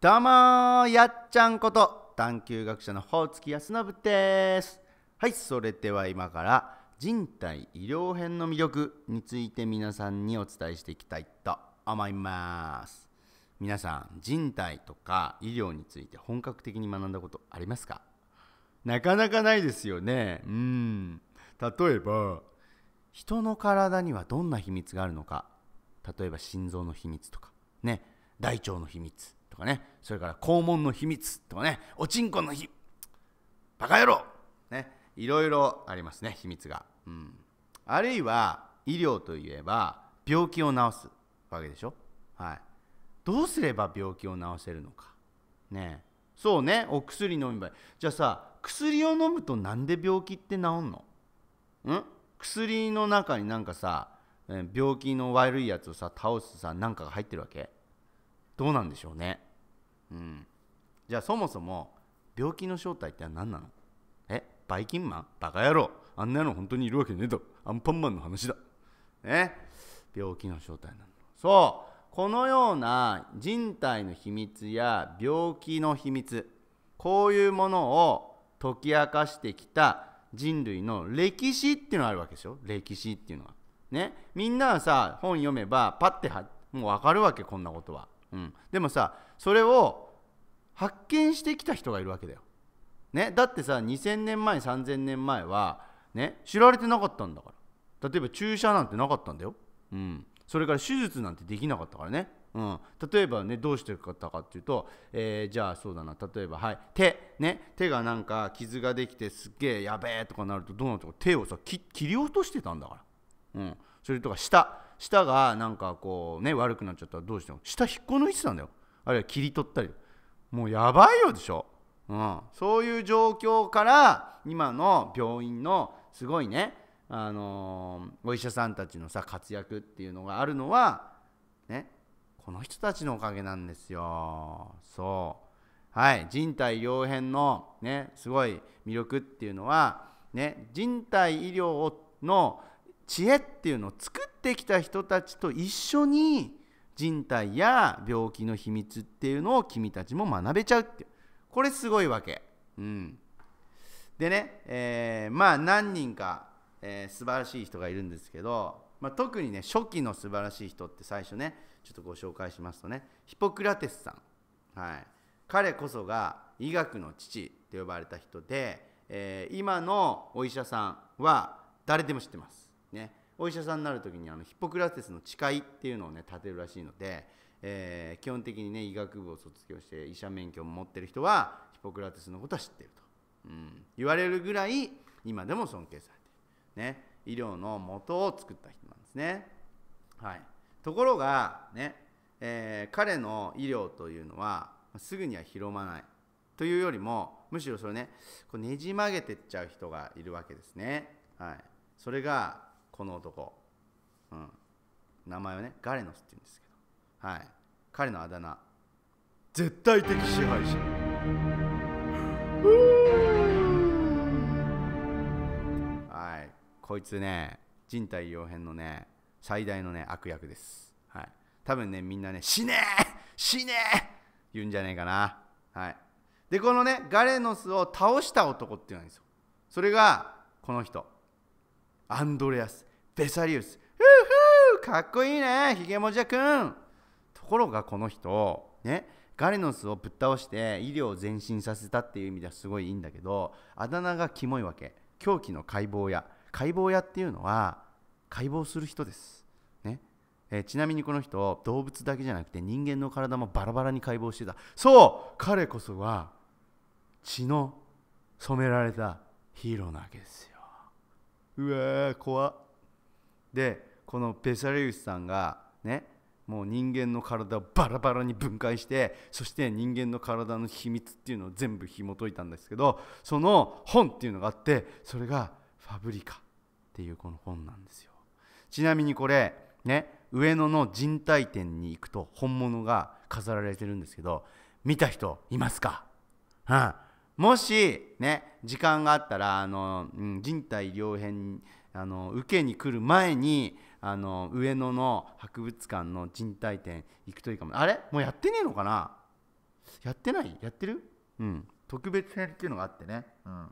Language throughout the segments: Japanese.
どうもやっちゃんこと探究学者のほうつきやすのぶですはいそれでは今から人体医療編の魅力について皆さんにお伝えしていきたいと思います皆さん人体とか医療について本格的に学んだことありますかなかなかないですよねうん例えば人の体にはどんな秘密があるのか例えば心臓の秘密とかね大腸の秘密かねそれから肛門の秘密とかねおちんこの日バカ野郎ねいろいろありますね秘密が、うん、あるいは医療といえば病気を治すわけでしょはいどうすれば病気を治せるのかねそうねお薬飲めばいいじゃあさ薬を飲むとなんで病気って治んのん薬の中になんかさ病気の悪いやつをさ倒すさなんかが入ってるわけどうなんでしょうねじゃあそもそも病気の正体って何なのえバイキンマンバカ野郎あんなの本当にいるわけねえだろアンパンマンの話だね病気の正体なのそうこのような人体の秘密や病気の秘密こういうものを解き明かしてきた人類の歴史っていうのがあるわけでしょ歴史っていうのはねみんなはさ本読めばパッてはもう分かるわけこんなことは、うん、でもさそれを発見してきた人がいるわけだよ、ね、だってさ2000年前3000年前は、ね、知られてなかったんだから例えば注射なんてなかったんだよ、うん、それから手術なんてできなかったからね、うん、例えばねどうしてかったかっていうと、えー、じゃあそうだな例えば、はい、手、ね、手がなんか傷ができてすっげえやべえとかなるとどうなたか手をさ切り落としてたんだから、うん、それとか舌舌がなんかこうね悪くなっちゃったらどうしても舌引っこ抜いてたんだよあるいは切り取ったりもうやばいよでしょ、うん、そういう状況から今の病院のすごいね、あのー、お医者さんたちのさ活躍っていうのがあるのは、ね、この人たちのおかげなんですよ。そうはい人体両変の、ね、すごい魅力っていうのは、ね、人体医療の知恵っていうのを作ってきた人たちと一緒に人体や病気の秘密っていうのを君たちも学べちゃうってこれすごいわけ。うん、でね、えー、まあ何人か、えー、素晴らしい人がいるんですけど、まあ、特にね初期の素晴らしい人って最初ねちょっとご紹介しますとねヒポクラテスさん、はい、彼こそが医学の父と呼ばれた人で、えー、今のお医者さんは誰でも知ってます。ね、お医者さんになる時にあのヒポクラテスの誓いっていうのをね立てるらしいので、えー、基本的にね医学部を卒業して医者免許を持ってる人はヒポクラテスのことは知ってると、うん、言われるぐらい今でも尊敬されてる、ね、医療の元を作った人なんですね、はい、ところがね、えー、彼の医療というのはすぐには広まないというよりもむしろそれねこうねじ曲げてっちゃう人がいるわけですね、はい、それがこの男、うん、名前はねガレノスって言うんですけど、はい、彼のあだ名絶対的支配者はいこいつね人体傭変のね最大のね悪役ですはい多分ねみんなね死ね死ね言うんじゃねえかなはいでこのねガレノスを倒した男っていうんですよそれがこの人アンドレアスベサリウスふうふうかっこいいねヒゲもじゃくんところがこの人ねガリノスをぶっ倒して医療を前進させたっていう意味ではすごいいいんだけどあだ名がキモいわけ狂気の解剖屋解剖屋っていうのは解剖する人です、ねえー、ちなみにこの人動物だけじゃなくて人間の体もバラバラに解剖してたそう彼こそは血の染められたヒーローなわけですようわー怖っでこのベサレウスさんがねもう人間の体をバラバラに分解してそして人間の体の秘密っていうのを全部紐解いたんですけどその本っていうのがあってそれが「ファブリカ」っていうこの本なんですよちなみにこれね上野の人体店に行くと本物が飾られてるんですけど見た人いますか、うん、もしね時間があったらあの、うん、人体両辺あの受けに来る前にあの上野の博物館の人体展行くといいかもあれもうやってねえのかなやってないやってるうん特別編っていうのがあってね、うん、や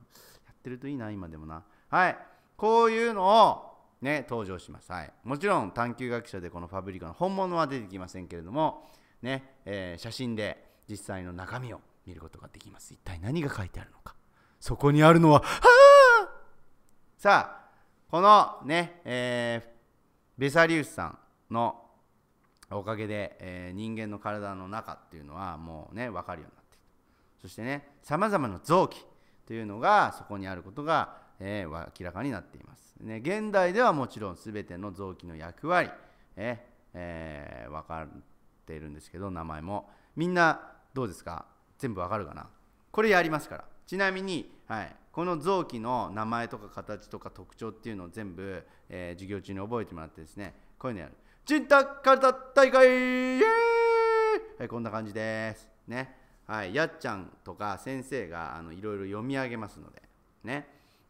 ってるといいな今でもなはいこういうのをね登場しますはいもちろん探究学者でこのファブリカの本物は出てきませんけれどもね、えー、写真で実際の中身を見ることができます一体何が書いてあるのかそこにあるのははあさあこのね、えー、ベサリウスさんのおかげで、えー、人間の体の中っていうのはもうね分かるようになってきたそしてねさまざまな臓器というのがそこにあることが、えー、明らかになっています、ね、現代ではもちろん全ての臓器の役割、ええー、分かっているんですけど名前もみんなどうですか全部分かるかなこれやりますからちなみに、はい、この臓器の名前とか形とか特徴っていうのを全部、えー、授業中に覚えてもらってですねこういうのやる人体タ大会イエーイはいこんな感じですねはいやっちゃんとか先生があのいろいろ読み上げますのでね、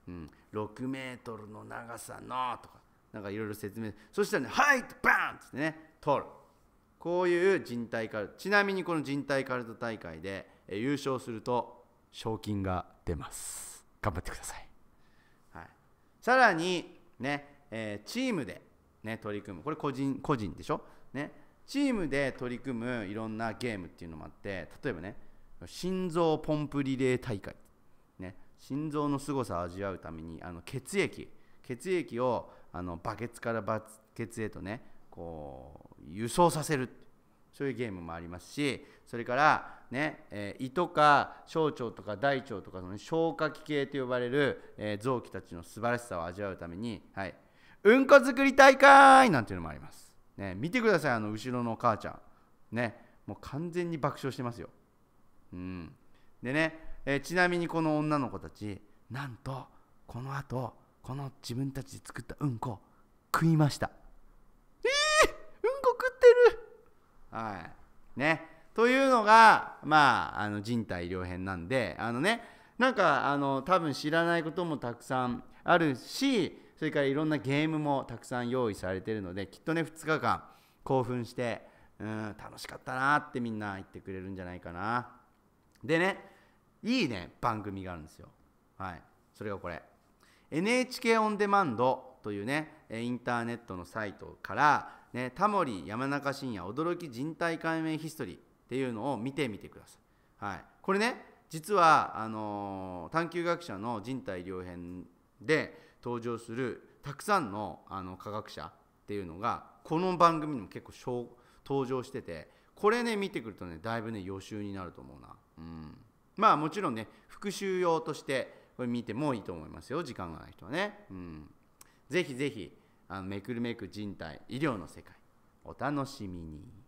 うん、6メートルの長さのとかなんかいろいろ説明そしたらね「はい!」ってバーンってね取るこういう人体カルちなみにこの人体カルト大会で優勝すると賞金が出ます頑張ってください、はい、さらにね、えー、チームで、ね、取り組むこれ個人個人でしょ、ね、チームで取り組むいろんなゲームっていうのもあって例えばね心臓ポンプリレー大会、ね、心臓の凄さを味わうためにあの血液血液をあのバケツからバケツへとねこう輸送させるそういうゲームもありますしそれからね、え胃とか小腸とか大腸とかその消化器系と呼ばれる、え臓器たちの素晴らしさを味わうために、はい、うんこ作り大会なんていうのもあります、ね、見てくださいあの後ろの母ちゃんねもう完全に爆笑してますよ、うん、でね、えちなみにこの女の子たちなんとこのあとこの自分たちで作ったうんこ食いましたはい。ね。というのが、まあ、あの人体両変なんで、あのね、なんか、あの、多分知らないこともたくさんあるし、それからいろんなゲームもたくさん用意されてるので、きっとね、2日間興奮して、うん、楽しかったなってみんな言ってくれるんじゃないかな。でね、いいね、番組があるんですよ。はい。それがこれ。NHK オンデマンドというね、インターネットのサイトから、ね、タモリ山中伸也驚き人体解明ヒストリーっていうのを見てみてください、はい、これね実はあのー、探究学者の人体両編で登場するたくさんのあの科学者っていうのがこの番組にも結構登場しててこれね見てくるとねだいぶね予習になると思うな、うん、まあもちろんね復習用としてこれ見てもいいと思いますよ時間がない人はね、うん、ぜひぜひあのめくるめく人体医療の世界お楽しみに。